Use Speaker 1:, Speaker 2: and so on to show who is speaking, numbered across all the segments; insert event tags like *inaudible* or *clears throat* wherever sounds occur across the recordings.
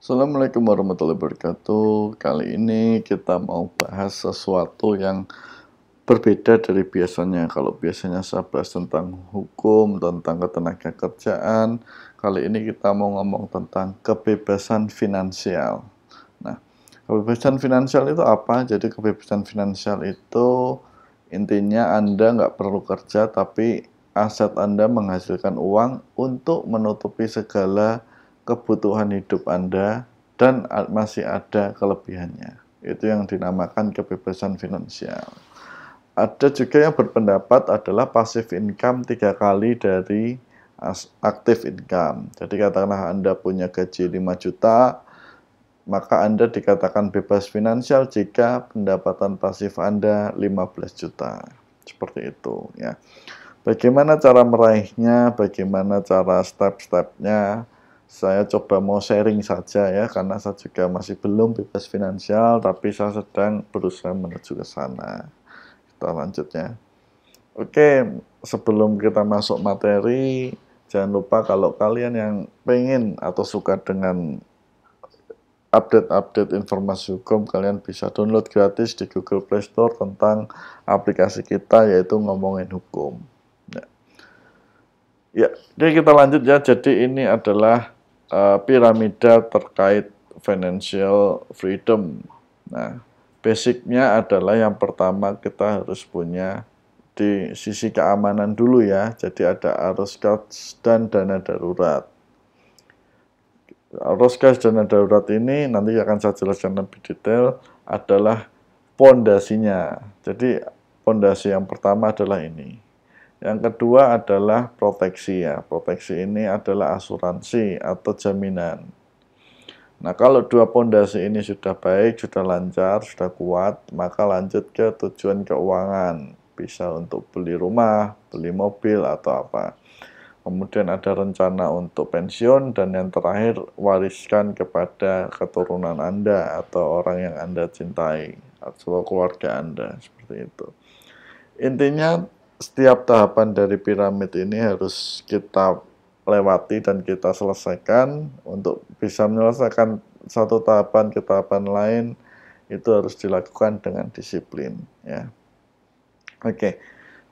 Speaker 1: Assalamualaikum warahmatullahi wabarakatuh. Kali ini kita mau bahas sesuatu yang berbeda dari biasanya. Kalau biasanya saya bahas tentang hukum, tentang ketenaga kerjaan, kali ini kita mau ngomong tentang kebebasan finansial. Nah, kebebasan finansial itu apa? Jadi kebebasan finansial itu intinya Anda nggak perlu kerja, tapi aset Anda menghasilkan uang untuk menutupi segala kebutuhan hidup Anda dan masih ada kelebihannya. Itu yang dinamakan kebebasan finansial. Ada juga yang berpendapat adalah pasif income tiga kali dari aktif income. Jadi katakanlah Anda punya gaji 5 juta, maka Anda dikatakan bebas finansial jika pendapatan pasif Anda 15 juta. Seperti itu ya. Bagaimana cara meraihnya, bagaimana cara step-stepnya, saya coba mau sharing saja ya karena saya juga masih belum bebas finansial tapi saya sedang berusaha menuju ke sana kita lanjutnya oke sebelum kita masuk materi jangan lupa kalau kalian yang pengen atau suka dengan update-update informasi hukum kalian bisa download gratis di Google Play Store tentang aplikasi kita yaitu ngomongin hukum ya, ya jadi kita lanjut ya jadi ini adalah uh, eh, piramida terkait financial freedom. Nah, basicnya adalah yang pertama kita harus punya di sisi keamanan dulu ya. Jadi ada arus kas dan dana darurat. Arus kas dana darurat ini nanti akan saya jelaskan lebih detail adalah pondasinya. Jadi pondasi yang pertama adalah ini. Yang kedua adalah proteksi ya. Proteksi ini adalah asuransi atau jaminan. Nah, kalau dua pondasi ini sudah baik, sudah lancar, sudah kuat, maka lanjut ke tujuan keuangan. Bisa untuk beli rumah, beli mobil atau apa. Kemudian ada rencana untuk pensiun dan yang terakhir wariskan kepada keturunan Anda atau orang yang Anda cintai atau keluarga Anda seperti itu. Intinya setiap tahapan dari piramid ini harus kita lewati dan kita selesaikan untuk bisa menyelesaikan satu tahapan ke tahapan lain itu harus dilakukan dengan disiplin ya. Oke.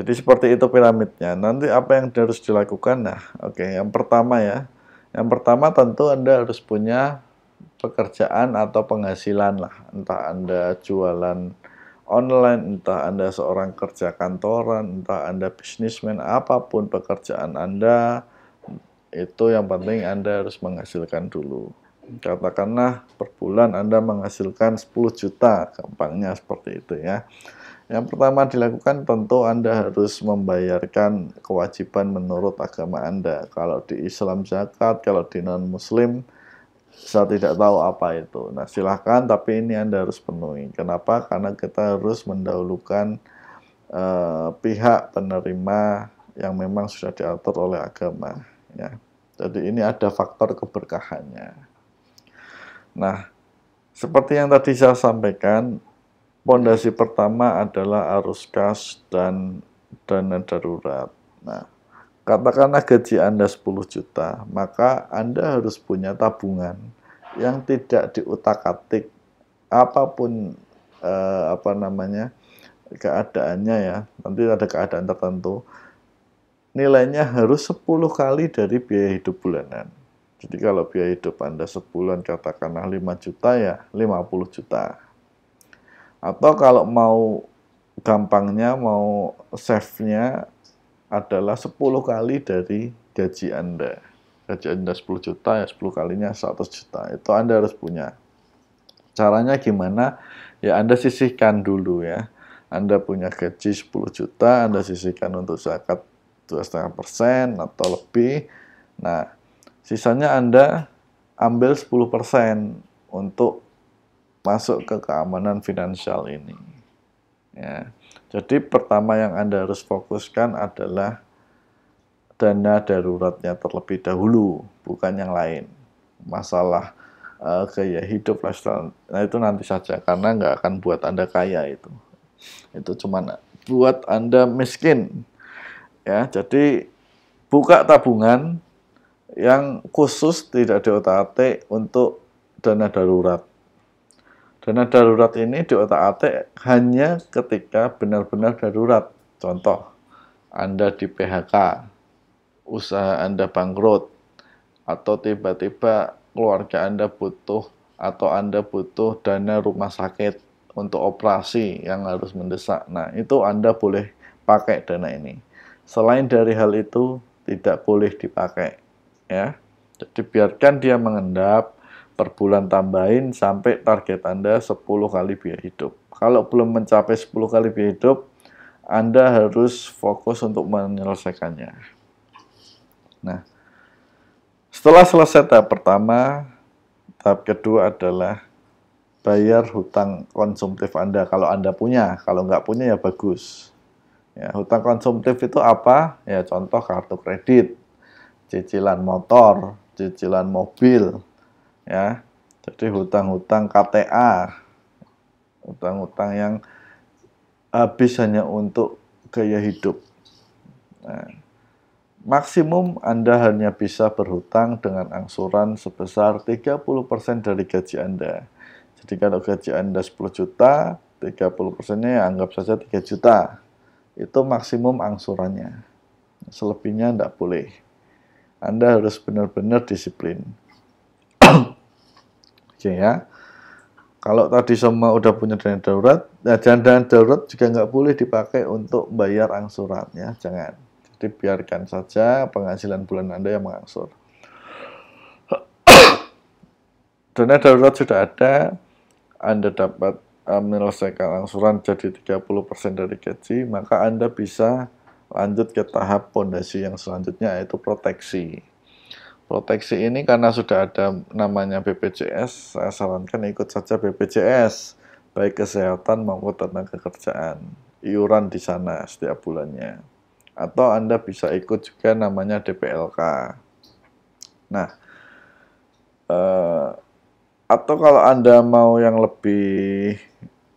Speaker 1: Jadi seperti itu piramidnya. Nanti apa yang harus dilakukan? Nah, oke, yang pertama ya. Yang pertama tentu Anda harus punya pekerjaan atau penghasilan lah. Entah Anda jualan online, entah Anda seorang kerja kantoran, entah Anda bisnismen, apapun pekerjaan Anda, itu yang penting Anda harus menghasilkan dulu. Katakanlah per bulan Anda menghasilkan 10 juta, gampangnya seperti itu ya. Yang pertama dilakukan tentu Anda harus membayarkan kewajiban menurut agama Anda. Kalau di Islam zakat, kalau di non-muslim, saya tidak tahu apa itu. Nah, silahkan, tapi ini Anda harus penuhi. Kenapa? Karena kita harus mendahulukan uh, pihak penerima yang memang sudah diatur oleh agama. Ya. Jadi ini ada faktor keberkahannya. Nah, seperti yang tadi saya sampaikan, pondasi pertama adalah arus kas dan dana darurat. Nah, Katakanlah gaji Anda 10 juta, maka Anda harus punya tabungan yang tidak diutak-atik apapun eh, apa namanya keadaannya ya. Nanti ada keadaan tertentu nilainya harus 10 kali dari biaya hidup bulanan. Jadi kalau biaya hidup Anda sebulan katakanlah 5 juta ya 50 juta. Atau kalau mau gampangnya mau save-nya adalah 10 kali dari gaji Anda. Gaji Anda 10 juta, ya 10 kalinya 100 juta. Itu Anda harus punya. Caranya gimana? Ya Anda sisihkan dulu ya. Anda punya gaji 10 juta, Anda sisihkan untuk zakat 2,5 persen atau lebih. Nah, sisanya Anda ambil 10 persen untuk masuk ke keamanan finansial ini. Ya. Jadi pertama yang Anda harus fokuskan adalah dana daruratnya terlebih dahulu, bukan yang lain. Masalah uh, gaya hidup lifestyle, nah itu nanti saja karena nggak akan buat Anda kaya itu. Itu cuma buat Anda miskin. Ya, jadi buka tabungan yang khusus tidak diotak-atik untuk dana darurat. Dana darurat ini di otak atik hanya ketika benar-benar darurat. Contoh, Anda di PHK, usaha Anda bangkrut, atau tiba-tiba keluarga Anda butuh atau Anda butuh dana rumah sakit untuk operasi yang harus mendesak. Nah, itu Anda boleh pakai dana ini. Selain dari hal itu, tidak boleh dipakai. ya. Jadi biarkan dia mengendap, per bulan tambahin sampai target Anda 10 kali biaya hidup. Kalau belum mencapai 10 kali biaya hidup, Anda harus fokus untuk menyelesaikannya. Nah, setelah selesai tahap pertama, tahap kedua adalah bayar hutang konsumtif Anda kalau Anda punya. Kalau nggak punya ya bagus. Ya, hutang konsumtif itu apa? Ya contoh kartu kredit, cicilan motor, cicilan mobil, ya jadi hutang-hutang KTA hutang-hutang yang habis hanya untuk gaya hidup nah, maksimum Anda hanya bisa berhutang dengan angsuran sebesar 30% dari gaji Anda jadi kalau gaji Anda 10 juta 30 nya ya anggap saja 3 juta. Itu maksimum angsurannya. Selebihnya tidak boleh. Anda harus benar-benar disiplin. C ya. Kalau tadi semua udah punya dana darurat, nah dana darurat juga nggak boleh dipakai untuk bayar angsuran ya, jangan. Jadi biarkan saja penghasilan bulan Anda yang mengangsur. *coughs* dana darurat sudah ada, Anda dapat uh, menyelesaikan angsuran jadi 30% dari gaji, maka Anda bisa lanjut ke tahap pondasi yang selanjutnya yaitu proteksi. Proteksi ini karena sudah ada namanya BPJS, saya sarankan ikut saja BPJS, baik kesehatan maupun tenaga kerjaan. Iuran di sana setiap bulannya. Atau Anda bisa ikut juga namanya DPLK. Nah, eh, atau kalau Anda mau yang lebih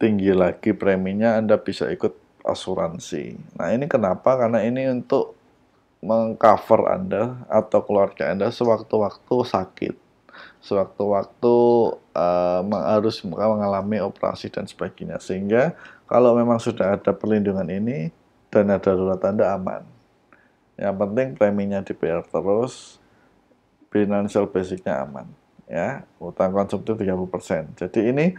Speaker 1: tinggi lagi preminya, Anda bisa ikut asuransi. Nah, ini kenapa? Karena ini untuk mengcover Anda atau keluarga Anda sewaktu-waktu sakit, sewaktu-waktu uh, harus mengalami operasi dan sebagainya. Sehingga kalau memang sudah ada perlindungan ini, dan ada darurat Anda aman. Yang penting preminya dibayar terus, financial basicnya aman. Ya, utang konsumtif 30%. Jadi ini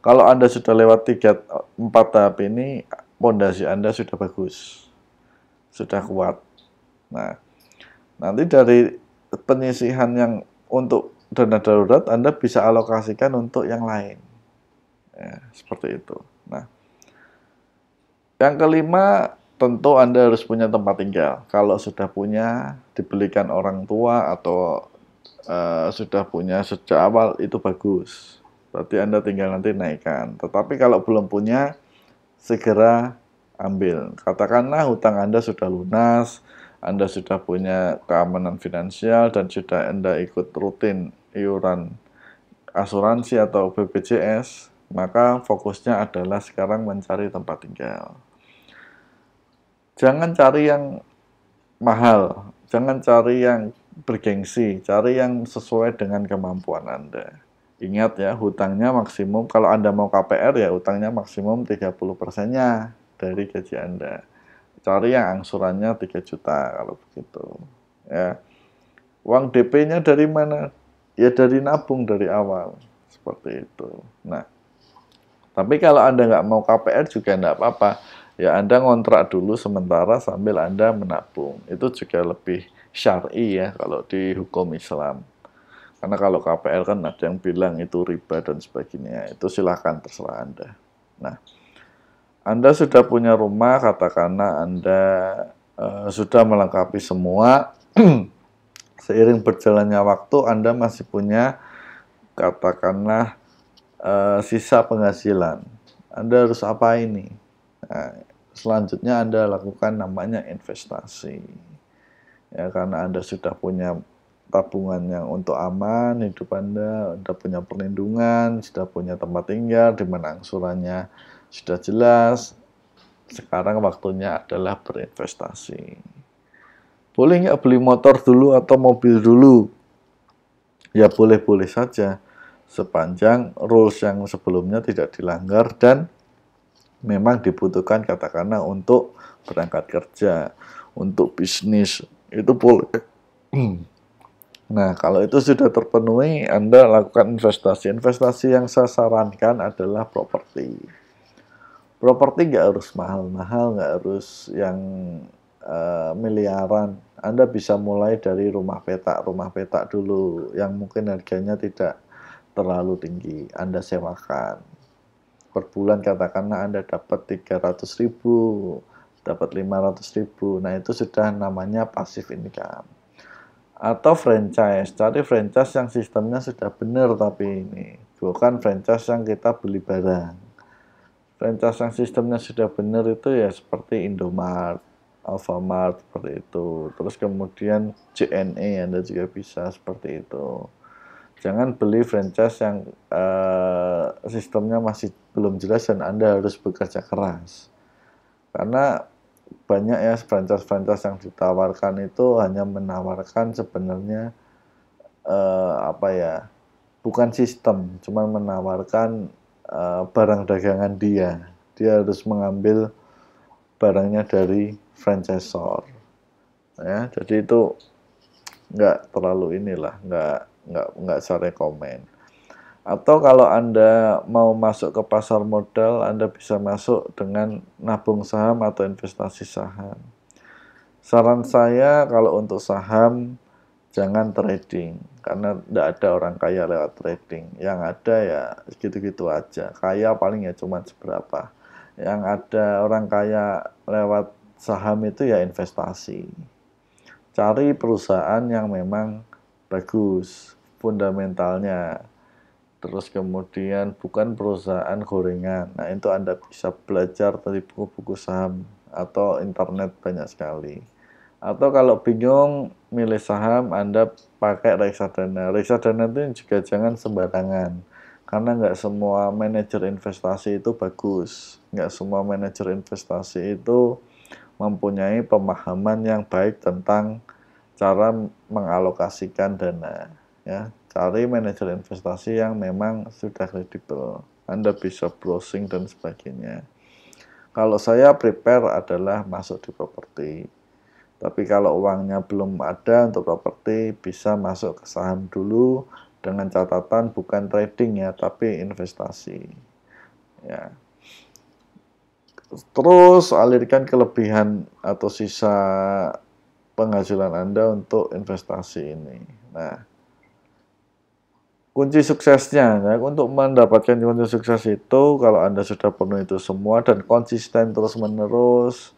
Speaker 1: kalau Anda sudah lewat 3 4 tahap ini, pondasi Anda sudah bagus. Sudah kuat Nah, nanti dari penyisihan yang untuk dana darurat Anda bisa alokasikan untuk yang lain. Ya, seperti itu. Nah, yang kelima tentu Anda harus punya tempat tinggal. Kalau sudah punya, dibelikan orang tua atau uh, sudah punya sejak awal itu bagus. Berarti Anda tinggal nanti naikkan. Tetapi kalau belum punya, segera ambil. Katakanlah hutang Anda sudah lunas, anda sudah punya keamanan finansial dan sudah Anda ikut rutin iuran asuransi atau BPJS, maka fokusnya adalah sekarang mencari tempat tinggal. Jangan cari yang mahal, jangan cari yang bergengsi, cari yang sesuai dengan kemampuan Anda. Ingat ya, hutangnya maksimum, kalau Anda mau KPR ya hutangnya maksimum 30%-nya dari gaji Anda cari yang angsurannya 3 juta kalau begitu ya uang DP-nya dari mana ya dari nabung dari awal seperti itu nah tapi kalau anda nggak mau KPR juga nggak apa-apa ya anda ngontrak dulu sementara sambil anda menabung itu juga lebih syari ya kalau di hukum Islam karena kalau KPR kan ada yang bilang itu riba dan sebagainya itu silahkan terserah anda nah anda sudah punya rumah, katakanlah Anda uh, sudah melengkapi semua. *clears throat* Seiring berjalannya waktu, Anda masih punya, katakanlah, uh, sisa penghasilan. Anda harus apa ini? Nah, selanjutnya Anda lakukan namanya investasi. Ya, karena Anda sudah punya tabungan yang untuk aman hidup Anda, sudah punya perlindungan, sudah punya tempat tinggal di mana angsurannya sudah jelas, sekarang waktunya adalah berinvestasi. Boleh nggak beli motor dulu atau mobil dulu? Ya boleh-boleh saja, sepanjang rules yang sebelumnya tidak dilanggar dan memang dibutuhkan katakanlah untuk berangkat kerja, untuk bisnis, itu boleh. *clears throat* Nah, kalau itu sudah terpenuhi, Anda lakukan investasi. Investasi yang saya sarankan adalah properti properti nggak harus mahal-mahal, nggak harus yang uh, miliaran. Anda bisa mulai dari rumah petak, rumah petak dulu yang mungkin harganya tidak terlalu tinggi. Anda sewakan per bulan katakanlah Anda dapat 300 ribu, dapat 500 ribu. Nah itu sudah namanya pasif income. Atau franchise, cari franchise yang sistemnya sudah benar tapi ini bukan franchise yang kita beli barang franchise yang sistemnya sudah benar itu ya seperti Indomart, Alfamart seperti itu. Terus kemudian JNE Anda juga bisa seperti itu. Jangan beli franchise yang uh, sistemnya masih belum jelas dan Anda harus bekerja keras. Karena banyak ya franchise-franchise yang ditawarkan itu hanya menawarkan sebenarnya uh, apa ya? bukan sistem, cuma menawarkan Eh, barang dagangan dia. Dia harus mengambil barangnya dari franchisor. Ya, jadi itu nggak terlalu inilah, nggak nggak nggak saya rekomend. Atau kalau Anda mau masuk ke pasar modal, Anda bisa masuk dengan nabung saham atau investasi saham. Saran saya kalau untuk saham, jangan trading karena tidak ada orang kaya lewat trading yang ada ya gitu-gitu aja kaya paling ya cuma seberapa yang ada orang kaya lewat saham itu ya investasi cari perusahaan yang memang bagus fundamentalnya terus kemudian bukan perusahaan gorengan nah itu anda bisa belajar dari buku-buku saham atau internet banyak sekali atau kalau bingung milih saham Anda pakai reksadana. Reksadana itu juga jangan sembarangan. Karena nggak semua manajer investasi itu bagus. Nggak semua manajer investasi itu mempunyai pemahaman yang baik tentang cara mengalokasikan dana. Ya, cari manajer investasi yang memang sudah kredibel. Anda bisa browsing dan sebagainya. Kalau saya prepare adalah masuk di properti tapi kalau uangnya belum ada untuk properti, bisa masuk ke saham dulu dengan catatan bukan trading ya, tapi investasi. Ya. Terus alirkan kelebihan atau sisa penghasilan Anda untuk investasi ini. Nah, kunci suksesnya ya, untuk mendapatkan kunci sukses itu kalau Anda sudah penuh itu semua dan konsisten terus-menerus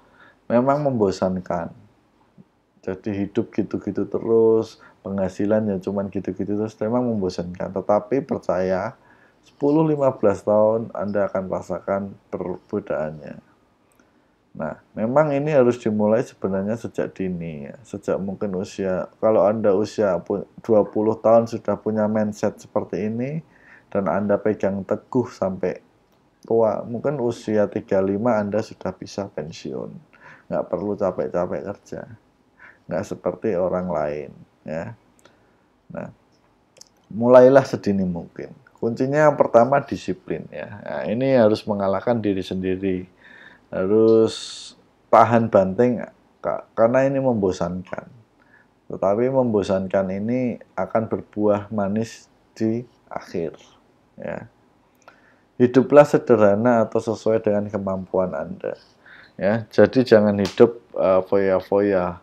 Speaker 1: memang membosankan jadi hidup gitu-gitu terus penghasilannya cuman gitu-gitu terus memang membosankan tetapi percaya 10-15 tahun Anda akan rasakan perbedaannya nah memang ini harus dimulai sebenarnya sejak dini ya. sejak mungkin usia kalau Anda usia 20 tahun sudah punya mindset seperti ini dan Anda pegang teguh sampai tua mungkin usia 35 Anda sudah bisa pensiun nggak perlu capek-capek kerja nggak seperti orang lain ya nah mulailah sedini mungkin kuncinya yang pertama disiplin ya nah, ini harus mengalahkan diri sendiri harus tahan banting karena ini membosankan tetapi membosankan ini akan berbuah manis di akhir ya hiduplah sederhana atau sesuai dengan kemampuan anda ya jadi jangan hidup uh, foya-foya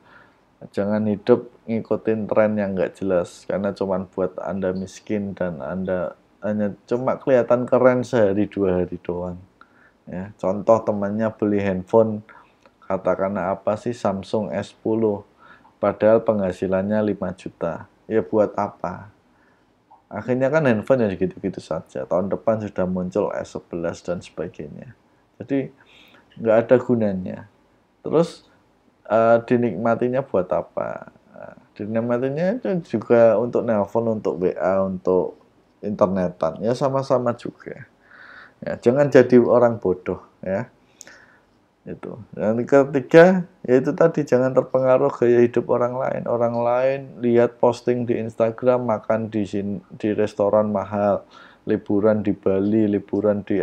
Speaker 1: Jangan hidup ngikutin tren yang nggak jelas karena cuma buat Anda miskin dan Anda hanya cuma kelihatan keren sehari dua hari doang. Ya, contoh temannya beli handphone katakanlah apa sih Samsung S10 padahal penghasilannya 5 juta. Ya buat apa? Akhirnya kan handphone yang gitu-gitu saja. Tahun depan sudah muncul S11 dan sebagainya. Jadi nggak ada gunanya. Terus uh, dinikmatinya buat apa? Eh, dinikmatinya itu juga untuk nelpon, untuk WA, untuk internetan. Ya sama-sama juga. Ya, jangan jadi orang bodoh ya. Itu. Dan ketiga, yaitu tadi jangan terpengaruh gaya hidup orang lain. Orang lain lihat posting di Instagram makan di sin, di restoran mahal, liburan di Bali, liburan di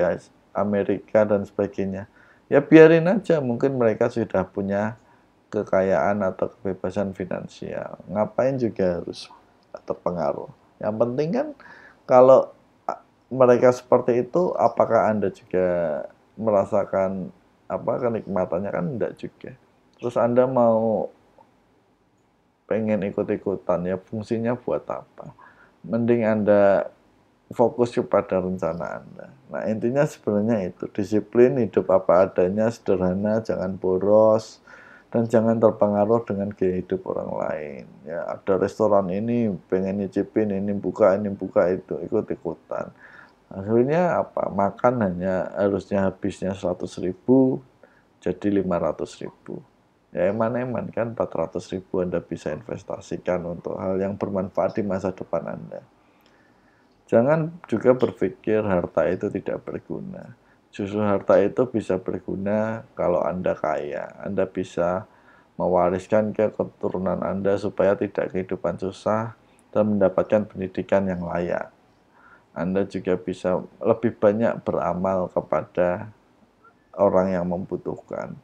Speaker 1: Amerika dan sebagainya. Ya biarin aja, mungkin mereka sudah punya kekayaan atau kebebasan finansial. Ngapain juga harus terpengaruh. Yang penting kan kalau mereka seperti itu, apakah Anda juga merasakan apa kenikmatannya kan enggak juga. Terus Anda mau pengen ikut-ikutan ya fungsinya buat apa? Mending Anda fokus kepada rencana Anda. Nah, intinya sebenarnya itu disiplin hidup apa adanya, sederhana, jangan boros, dan jangan terpengaruh dengan gaya hidup orang lain. Ya, ada restoran ini pengen nyicipin ini buka ini buka itu ikut ikutan. Akhirnya apa? Makan hanya harusnya habisnya 100 ribu jadi 500 ribu. Ya eman-eman kan 400 ribu Anda bisa investasikan untuk hal yang bermanfaat di masa depan Anda. Jangan juga berpikir harta itu tidak berguna Justru harta itu bisa berguna kalau Anda kaya. Anda bisa mewariskan ke keturunan Anda supaya tidak kehidupan susah dan mendapatkan pendidikan yang layak. Anda juga bisa lebih banyak beramal kepada orang yang membutuhkan.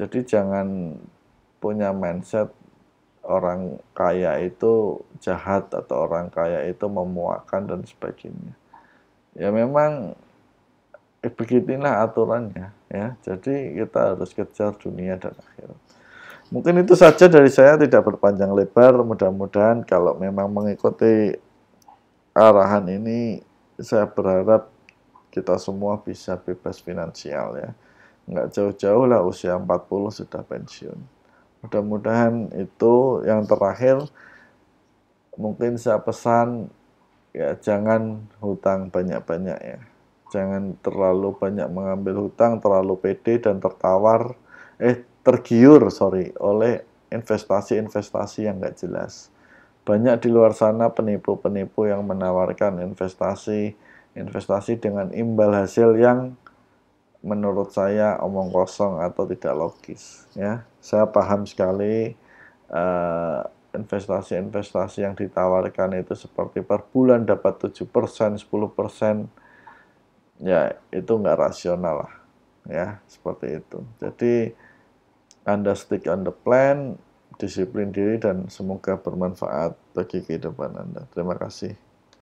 Speaker 1: Jadi jangan punya mindset orang kaya itu jahat atau orang kaya itu memuakan dan sebagainya. Ya memang Eh, beginilah aturannya ya. Jadi kita harus kejar dunia dan akhir Mungkin itu saja dari saya tidak berpanjang lebar. Mudah-mudahan kalau memang mengikuti arahan ini saya berharap kita semua bisa bebas finansial ya. Nggak jauh-jauh lah usia 40 sudah pensiun. Mudah-mudahan itu yang terakhir mungkin saya pesan ya jangan hutang banyak-banyak ya. Jangan terlalu banyak mengambil hutang, terlalu pede dan tertawar, eh tergiur, sorry, oleh investasi-investasi yang nggak jelas. Banyak di luar sana penipu-penipu yang menawarkan investasi, investasi dengan imbal hasil yang menurut saya omong kosong atau tidak logis. Ya, saya paham sekali investasi eh, investasi-investasi yang ditawarkan itu seperti per bulan dapat 7%, 10%, ya itu nggak rasional lah ya seperti itu jadi anda stick on the plan disiplin diri dan semoga bermanfaat bagi kehidupan anda terima kasih